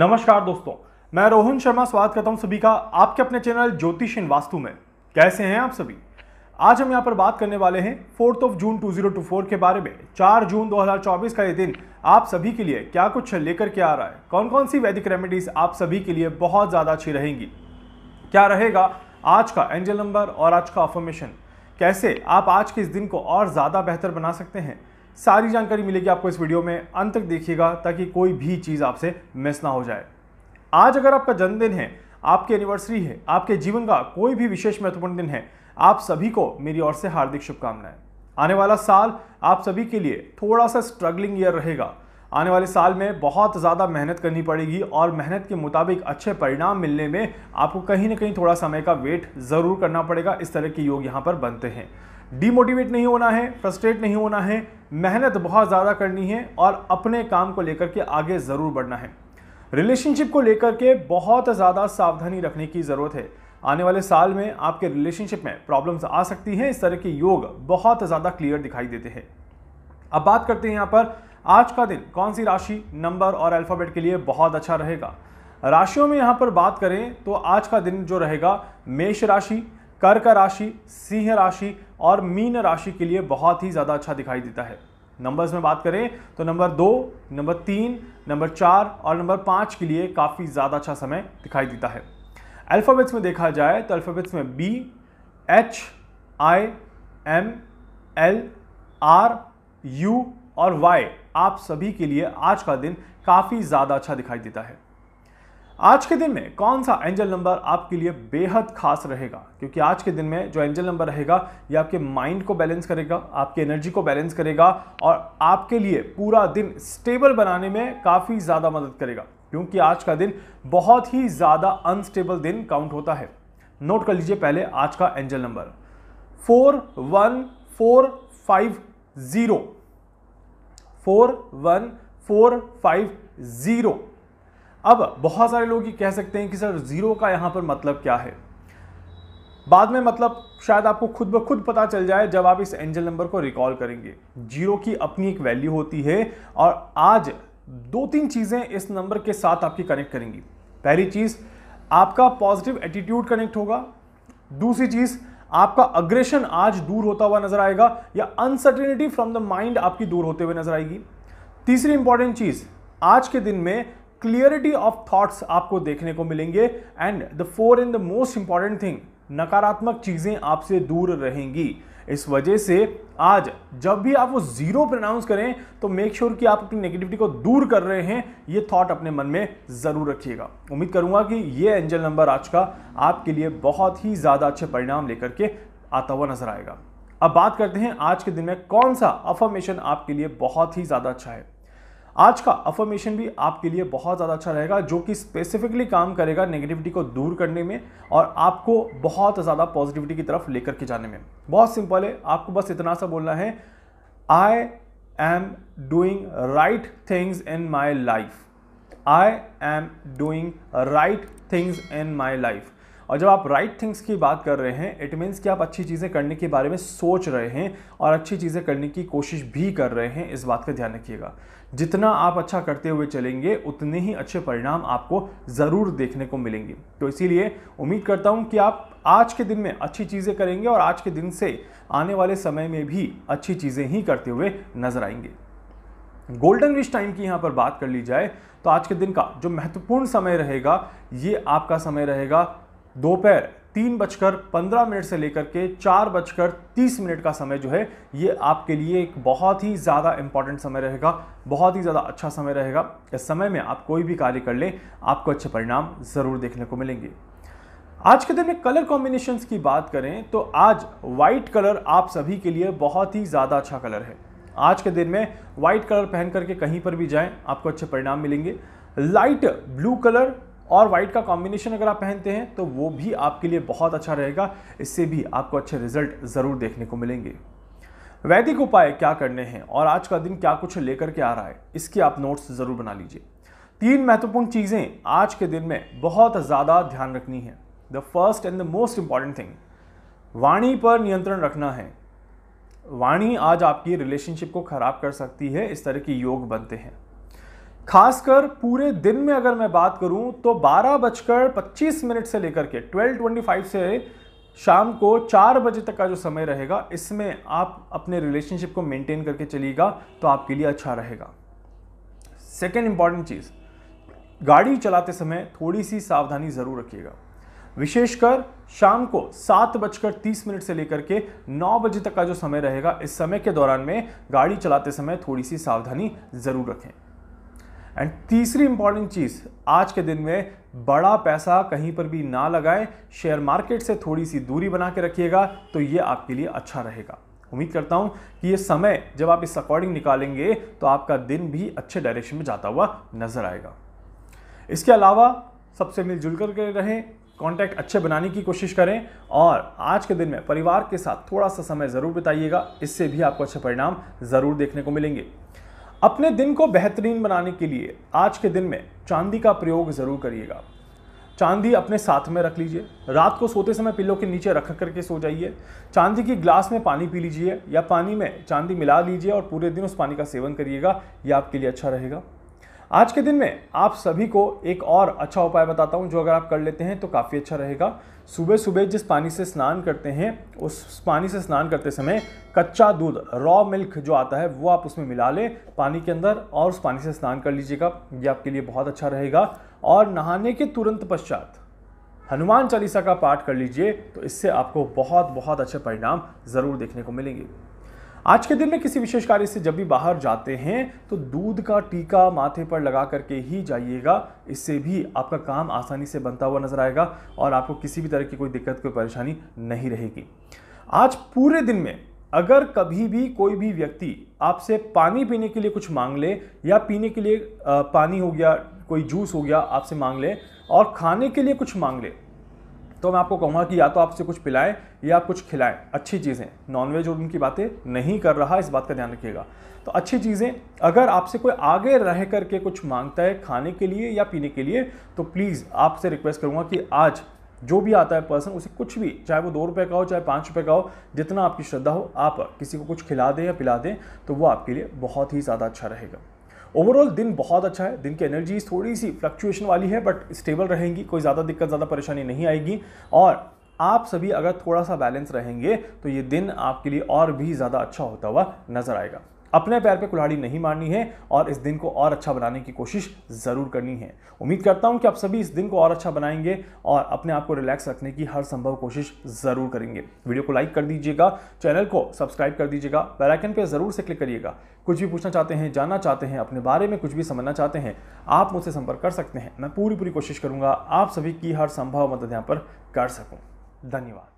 नमस्कार दोस्तों मैं रोहन शर्मा स्वागत करता हूं सभी का आपके अपने चैनल ज्योतिष इन वास्तु में कैसे हैं आप सभी आज हम यहां पर बात करने वाले हैं फोर्थ ऑफ जून 2024 के बारे में 4 जून 2024 का ये दिन आप सभी के लिए क्या कुछ लेकर के आ रहा है कौन कौन सी वैदिक रेमेडीज आप सभी के लिए बहुत ज़्यादा अच्छी रहेंगी क्या रहेगा आज का एंजल नंबर और आज का अफॉर्मेशन कैसे आप आज के इस दिन को और ज़्यादा बेहतर बना सकते हैं सारी जानकारी मिलेगी आपको इस वीडियो में अंत तक देखिएगा ताकि कोई भी चीज़ आपसे मिस ना हो जाए आज अगर आपका जन्मदिन है आपकी एनिवर्सरी है आपके जीवन का कोई भी विशेष महत्वपूर्ण दिन है आप सभी को मेरी ओर से हार्दिक शुभकामनाएं आने वाला साल आप सभी के लिए थोड़ा सा स्ट्रगलिंग ईयर रहेगा आने वाले साल में बहुत ज़्यादा मेहनत करनी पड़ेगी और मेहनत के मुताबिक अच्छे परिणाम मिलने में आपको कहीं ना कहीं थोड़ा समय का वेट ज़रूर करना पड़ेगा इस तरह के योग यहाँ पर बनते हैं डीमोटिवेट नहीं होना है फ्रस्ट्रेट नहीं होना है मेहनत बहुत ज़्यादा करनी है और अपने काम को लेकर के आगे ज़रूर बढ़ना है रिलेशनशिप को लेकर के बहुत ज़्यादा सावधानी रखने की ज़रूरत है आने वाले साल में आपके रिलेशनशिप में प्रॉब्लम्स आ सकती हैं इस तरह के योग बहुत ज़्यादा क्लियर दिखाई देते हैं अब बात करते हैं यहाँ पर आज का दिन कौन सी राशि नंबर और अल्फ़ाबेट के लिए बहुत अच्छा रहेगा राशियों में यहाँ पर बात करें तो आज का दिन जो रहेगा मेष राशि कर्क राशि सिंह राशि और मीन राशि के लिए बहुत ही ज़्यादा अच्छा दिखाई देता है नंबर्स में बात करें तो नंबर दो नंबर तीन नंबर चार और नंबर पाँच के लिए काफ़ी ज़्यादा अच्छा समय दिखाई देता है अल्फ़ाबेट्स में देखा जाए तो अल्फ़ाबेट्स में B H I M L R U और वाई आप सभी के लिए आज का दिन काफ़ी ज़्यादा अच्छा दिखाई देता है आज के दिन में कौन सा एंजल नंबर आपके लिए बेहद खास रहेगा क्योंकि आज के दिन में जो एंजल नंबर रहेगा ये आपके माइंड को बैलेंस करेगा आपकी एनर्जी को बैलेंस करेगा और आपके लिए पूरा दिन स्टेबल बनाने में काफ़ी ज़्यादा मदद करेगा क्योंकि आज का दिन बहुत ही ज़्यादा अनस्टेबल दिन काउंट होता है नोट कर लीजिए पहले आज का angel number four one four five zero four one four five zero अब बहुत सारे लोग ये कह सकते हैं कि सर ज़ीरो का यहां पर मतलब क्या है बाद में मतलब शायद आपको खुद ब खुद पता चल जाए जब आप इस एंजल नंबर को रिकॉल करेंगे जीरो की अपनी एक वैल्यू होती है और आज दो तीन चीज़ें इस नंबर के साथ आपकी कनेक्ट करेंगी पहली चीज़ आपका पॉजिटिव एटीट्यूड कनेक्ट होगा दूसरी चीज़ आपका अग्रेशन आज दूर होता हुआ नजर आएगा या अनसर्टेनिटी फ्रॉम द माइंड आपकी दूर होते हुए नजर आएगी तीसरी इंपॉर्टेंट चीज़ आज के दिन में क्लियरिटी ऑफ थॉट्स आपको देखने को मिलेंगे and the four in the most important thing नकारात्मक चीज़ें आपसे दूर रहेंगी इस वजह से आज जब भी आप वो ज़ीरो प्रनाउंस करें तो मेक श्योर sure कि आप अपनी नेगेटिविटी को दूर कर रहे हैं ये थॉट अपने मन में ज़रूर रखिएगा उम्मीद करूंगा कि ये एंजल नंबर आज का आपके लिए बहुत ही ज़्यादा अच्छे परिणाम लेकर के आता हुआ नज़र आएगा अब बात करते हैं आज के दिन में कौन सा अफर्मेशन आपके लिए बहुत ही ज़्यादा अच्छा है आज का अफर्मेशन भी आपके लिए बहुत ज़्यादा अच्छा रहेगा जो कि स्पेसिफिकली काम करेगा नेगेटिविटी को दूर करने में और आपको बहुत ज़्यादा पॉजिटिविटी की तरफ लेकर के जाने में बहुत सिंपल है आपको बस इतना सा बोलना है I am doing right things in my life I am doing right things in my life और जब आप राइट right थिंग्स की बात कर रहे हैं इट मीन्स कि आप अच्छी चीज़ें करने के बारे में सोच रहे हैं और अच्छी चीज़ें करने की कोशिश भी कर रहे हैं इस बात का ध्यान रखिएगा जितना आप अच्छा करते हुए चलेंगे उतने ही अच्छे परिणाम आपको ज़रूर देखने को मिलेंगे तो इसीलिए उम्मीद करता हूँ कि आप आज के दिन में अच्छी चीज़ें करेंगे और आज के दिन से आने वाले समय में भी अच्छी चीज़ें ही करते हुए नजर आएंगे गोल्डन विश टाइम की यहाँ पर बात कर ली जाए तो आज के दिन का जो महत्वपूर्ण समय रहेगा ये आपका समय रहेगा दोपहर तीन बजकर पंद्रह मिनट से लेकर के चार बजकर तीस मिनट का समय जो है ये आपके लिए एक बहुत ही ज़्यादा इंपॉर्टेंट समय रहेगा बहुत ही ज़्यादा अच्छा समय रहेगा इस समय में आप कोई भी कार्य कर लें आपको अच्छे परिणाम ज़रूर देखने को मिलेंगे आज के दिन में कलर कॉम्बिनेशंस की बात करें तो आज वाइट कलर आप सभी के लिए बहुत ही ज़्यादा अच्छा कलर है आज के दिन में वाइट कलर पहन करके कहीं पर भी जाएं आपको अच्छे परिणाम मिलेंगे लाइट ब्लू कलर और वाइट का कॉम्बिनेशन अगर आप पहनते हैं तो वो भी आपके लिए बहुत अच्छा रहेगा इससे भी आपको अच्छे रिजल्ट ज़रूर देखने को मिलेंगे वैदिक उपाय क्या करने हैं और आज का दिन क्या कुछ लेकर के आ रहा है इसकी आप नोट्स ज़रूर बना लीजिए तीन महत्वपूर्ण चीज़ें आज के दिन में बहुत ज़्यादा ध्यान रखनी है the first and the most important thing वाणी पर नियंत्रण रखना है वाणी आज आपकी रिलेशनशिप को ख़राब कर सकती है इस तरह के योग बनते हैं खासकर पूरे दिन में अगर मैं बात करूं तो बारह बजकर पच्चीस मिनट से लेकर के ट्वेल्व ट्वेंटी फाइव से शाम को चार बजे तक का जो समय रहेगा इसमें आप अपने रिलेशनशिप को मेंटेन करके चलिएगा तो आपके लिए अच्छा रहेगा सेकेंड इंपॉर्टेंट चीज़ गाड़ी चलाते समय थोड़ी सी सावधानी ज़रूर रखिएगा विशेषकर शाम को सात बजकर तीस मिनट से लेकर के नौ बजे तक का जो समय रहेगा इस समय के दौरान में गाड़ी चलाते समय थोड़ी सी सावधानी ज़रूर रखें एंड तीसरी इंपॉर्टेंट चीज़ आज के दिन में बड़ा पैसा कहीं पर भी ना लगाएं शेयर मार्केट से थोड़ी सी दूरी बना के रखिएगा तो ये आपके लिए अच्छा रहेगा उम्मीद करता हूँ कि ये समय जब आप इस अकॉर्डिंग निकालेंगे तो आपका दिन भी अच्छे डायरेक्शन में जाता हुआ नज़र आएगा इसके अलावा सबसे मिलजुल कर रहें कॉन्टैक्ट अच्छे बनाने की कोशिश करें और आज के दिन में परिवार के साथ थोड़ा सा समय ज़रूर बिताइएगा इससे भी आपको अच्छे परिणाम ज़रूर देखने को मिलेंगे अपने दिन को बेहतरीन बनाने के लिए आज के दिन में चांदी का प्रयोग ज़रूर करिएगा चांदी अपने साथ में रख लीजिए रात को सोते समय पिल्लों के नीचे रख करके सो जाइए चांदी की ग्लास में पानी पी लीजिए या पानी में चांदी मिला लीजिए और पूरे दिन उस पानी का सेवन करिएगा यह आपके लिए अच्छा रहेगा आज के दिन में आप सभी को एक और अच्छा उपाय बताता हूँ जो अगर आप कर लेते हैं तो काफ़ी अच्छा रहेगा सुबह सुबह जिस पानी से स्नान करते हैं उस पानी से स्नान करते समय कच्चा दूध रॉ मिल्क जो आता है वो आप उसमें मिला लें पानी के अंदर और उस पानी से स्नान कर लीजिएगा ये आपके लिए बहुत अच्छा रहेगा और नहाने के तुरंत पश्चात हनुमान चालीसा का पाठ कर लीजिए तो इससे आपको बहुत बहुत अच्छे परिणाम ज़रूर देखने को मिलेंगे आज के दिन में किसी विशेष कार्य से जब भी बाहर जाते हैं तो दूध का टीका माथे पर लगा करके ही जाइएगा इससे भी आपका काम आसानी से बनता हुआ नजर आएगा और आपको किसी भी तरह की कोई दिक्कत कोई परेशानी नहीं रहेगी आज पूरे दिन में अगर कभी भी कोई भी व्यक्ति आपसे पानी पीने के लिए कुछ मांग ले या पीने के लिए पानी हो गया कोई जूस हो गया आपसे मांग ले और खाने के लिए कुछ मांग ले तो मैं आपको कहूँगा कि या तो आपसे कुछ पिलाएं या आप कुछ खिलाएं अच्छी चीज़ें नॉनवेज और उनकी बातें नहीं कर रहा इस बात का ध्यान रखिएगा तो अच्छी चीज़ें अगर आपसे कोई आगे रह करके कुछ मांगता है खाने के लिए या पीने के लिए तो प्लीज़ आपसे रिक्वेस्ट करूँगा कि आज जो भी आता है पर्सन उसे कुछ भी चाहे वो दो रुपये का हो चाहे पाँच रुपये का हो जितना आपकी श्रद्धा हो आप किसी को कुछ खिला दें या पिला दें तो वो आपके लिए बहुत ही ज़्यादा अच्छा रहेगा ओवरऑल दिन बहुत अच्छा है दिन की एनर्जीज थोड़ी सी फ्लक्चुएशन वाली है बट स्टेबल रहेंगी कोई ज़्यादा दिक्कत ज़्यादा परेशानी नहीं आएगी और आप सभी अगर थोड़ा सा बैलेंस रहेंगे तो ये दिन आपके लिए और भी ज़्यादा अच्छा होता हुआ नज़र आएगा अपने पैर पे कुल्हाड़ी नहीं मारनी है और इस दिन को और अच्छा बनाने की कोशिश ज़रूर करनी है उम्मीद करता हूँ कि आप सभी इस दिन को और अच्छा बनाएंगे और अपने आप को रिलैक्स रखने की हर संभव कोशिश ज़रूर करेंगे वीडियो को लाइक कर दीजिएगा चैनल को सब्सक्राइब कर दीजिएगा बेलाइकन पर ज़रूर से क्लिक करिएगा कुछ भी पूछना चाहते हैं जानना चाहते हैं अपने बारे में कुछ भी समझना चाहते हैं आप मुझसे संपर्क कर सकते हैं मैं पूरी पूरी कोशिश करूँगा आप सभी की हर संभव मदद यहाँ पर कर सकूँ धन्यवाद